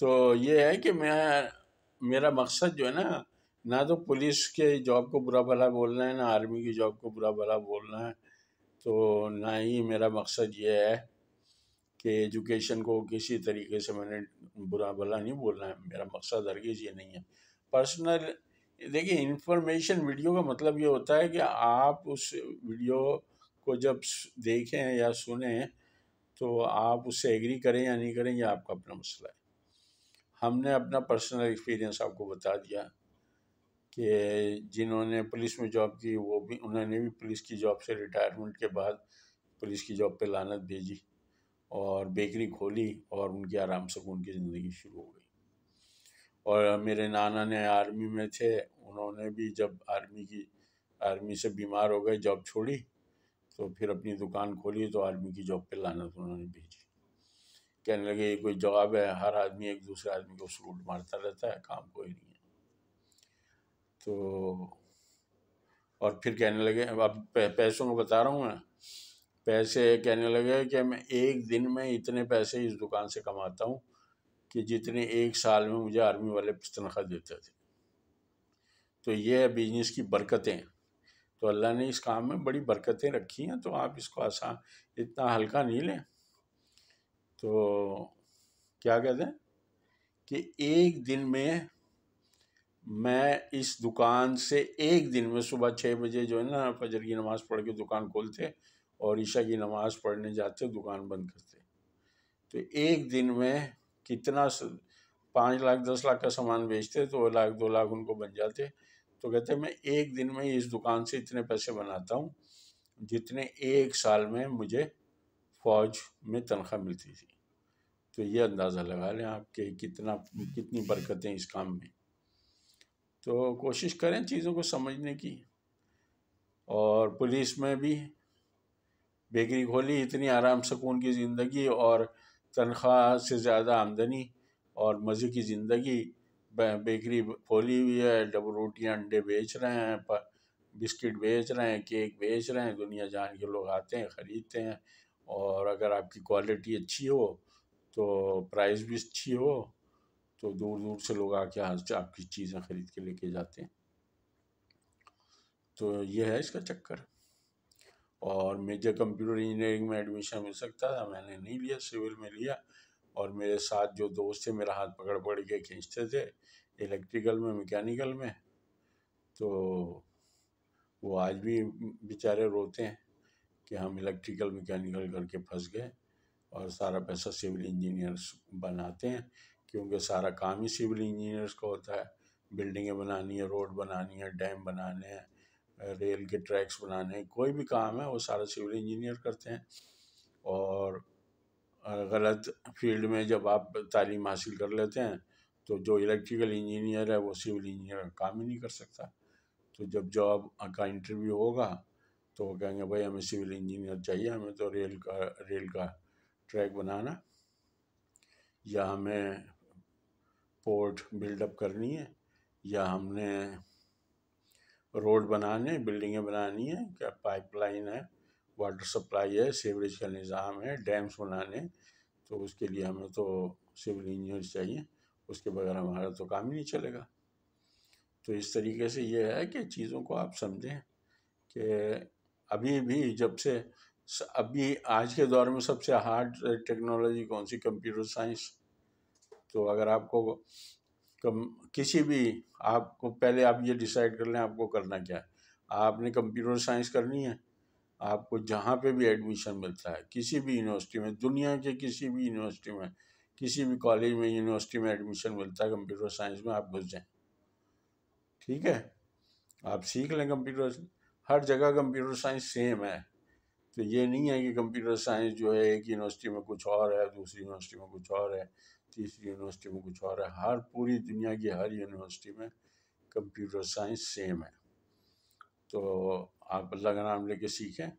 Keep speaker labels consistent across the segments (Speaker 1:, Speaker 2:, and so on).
Speaker 1: तो ये है कि मैं मेरा मकसद जो है ना ना तो पुलिस के जॉब को बुरा भला बोलना है ना आर्मी की जॉब को बुरा भला बोलना है तो ना ही मेरा मकसद ये है कि एजुकेशन को किसी तरीके से मैंने बुरा भला नहीं बोलना है मेरा मकसद हरगिज़ ये नहीं है पर्सनल देखिए इंफॉर्मेशन वीडियो का मतलब ये होता है कि आप उस वीडियो को जब देखें या सुने तो आप उससे एग्री करें या नहीं करें यह आपका अपना मसला है हमने अपना पर्सनल एक्सपीरियंस आपको बता दिया कि जिन्होंने पुलिस में जॉब की वो भी उन्होंने भी पुलिस की जॉब से रिटायरमेंट के बाद पुलिस की जॉब पे लानत भेजी और बेकरी खोली और उनकी आराम सुकून की ज़िंदगी शुरू हो गई और मेरे नाना ने आर्मी में थे उन्होंने भी जब आर्मी की आर्मी से बीमार हो गए जॉब छोड़ी तो फिर अपनी दुकान खोली तो आर्मी की जॉब पे लानत उन्होंने भेजी कहने लगे ये कोई जवाब है हर आदमी एक दूसरे आदमी को सूट मारता रहता है काम कोई नहीं है तो और फिर कहने लगे अब पैसों को बता रहा हूँ मैं पैसे कहने लगे कि मैं एक दिन में इतने पैसे इस दुकान से कमाता हूँ कि जितने एक साल में मुझे आर्मी वाले तनख्वाह देते थे तो ये है बिजनेस की बरकतें तो अल्लाह ने इस काम में बड़ी बरकतें रखी हैं तो आप इसको आसान इतना हल्का नहीं लें तो क्या कहते हैं कि एक दिन में मैं इस दुकान से एक दिन में सुबह छः बजे जो है ना फजर की नमाज़ पढ़ के दुकान खोलते और ईशा की नमाज़ पढ़ने जाते दुकान बंद करते तो एक दिन में कितना पाँच लाख दस लाख का सामान बेचते तो लाख दो लाख उनको बन जाते तो कहते मैं एक दिन में इस दुकान से इतने पैसे बनाता हूँ जितने एक साल में मुझे फौज में तनख्वाह मिलती थी तो ये अंदाज़ा लगा लें आप कि कितना कितनी बरकतें इस काम में तो कोशिश करें चीज़ों को समझने की और पुलिस में भी बेकरी खोली इतनी आराम सुकून की ज़िंदगी और तनख्वाह से ज़्यादा आमदनी और मज़े की ज़िंदगी बेकरी खोली हुई है डबल रोटियाँ अंडे बेच रहे हैं बिस्किट बेच रहे हैं केक बेच रहे हैं दुनिया जान के लोग आते हैं ख़रीदते हैं और अगर आपकी क्वालिटी अच्छी हो तो प्राइस भी अच्छी हो तो दूर दूर से लोग आके यहाँ आपकी चीज़ें ख़रीद के लेके जाते हैं तो ये है इसका चक्कर और मेजर कंप्यूटर इंजीनियरिंग में एडमिशन मिल सकता था मैंने नहीं लिया सिविल में लिया और मेरे साथ जो दोस्त थे मेरा हाथ पकड़ पकड़ के खींचते थे इलेक्ट्रिकल में मैकेनिकल में तो वो आज भी बेचारे रोते हैं कि हम इलेक्ट्रिकल मैकेनिकल करके फंस गए और सारा पैसा सिविल इंजीनियर्स बनाते हैं क्योंकि सारा काम ही सिविल इंजीनियर्स का होता है बिल्डिंगें बनानी है रोड बनानी है डैम बनाने हैं रेल के ट्रैक्स बनाने हैं कोई भी काम है वो सारा सिविल इंजीनियर करते हैं और गलत फील्ड में जब आप तालीम हासिल कर लेते हैं तो जो इलेक्ट्रिकल इंजीनियर है वो सिविल इंजीनियर काम ही नहीं कर सकता तो जब जॉब का इंटरव्यू होगा तो वो कहेंगे भाई हमें सिविल इंजीनियर चाहिए हमें तो रेल का रेल का ट्रैक बनाना या हमें पोर्ट बिल्डअप करनी है या हमने रोड बनाने बिल्डिंगें बनानी है क्या पाइपलाइन है वाटर सप्लाई है सीवरेज का निज़ाम है डैम्स बनाने तो उसके लिए हमें तो सिविल इंजीनियर चाहिए उसके बगैर हमारा तो काम ही नहीं चलेगा तो इस तरीके से ये है कि चीज़ों को आप समझें कि अभी भी जब से अभी आज के दौर में सबसे हार्ड टेक्नोलॉजी कौन सी कंप्यूटर साइंस तो अगर आपको कम किसी भी आपको पहले आप ये डिसाइड कर लें आपको करना क्या है आपने कंप्यूटर साइंस करनी है आपको जहाँ पे भी एडमिशन मिलता है किसी भी यूनिवर्सिटी में दुनिया के किसी भी यूनिवर्सिटी में किसी भी कॉलेज में यूनिवर्सिटी में एडमिशन मिलता है कंप्यूटर साइंस में आप घुस जाएँ ठीक है आप सीख लें कंप्यूटर हर जगह कंप्यूटर साइंस सेम है तो ये नहीं है कि कंप्यूटर साइंस जो है एक यूनिवर्सिटी में कुछ और है दूसरी यूनिवर्सिटी में कुछ और है तीसरी यूनिवर्सिटी में कुछ और है हर पूरी दुनिया की हर यूनिवर्सिटी में कंप्यूटर साइंस सेम है तो आप अल्लाह का नाम लेके सीखें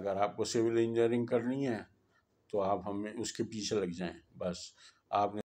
Speaker 1: अगर आपको सिविल इंजीनियरिंग करनी है तो आप हमें उसके पीछे लग जाएं बस आपने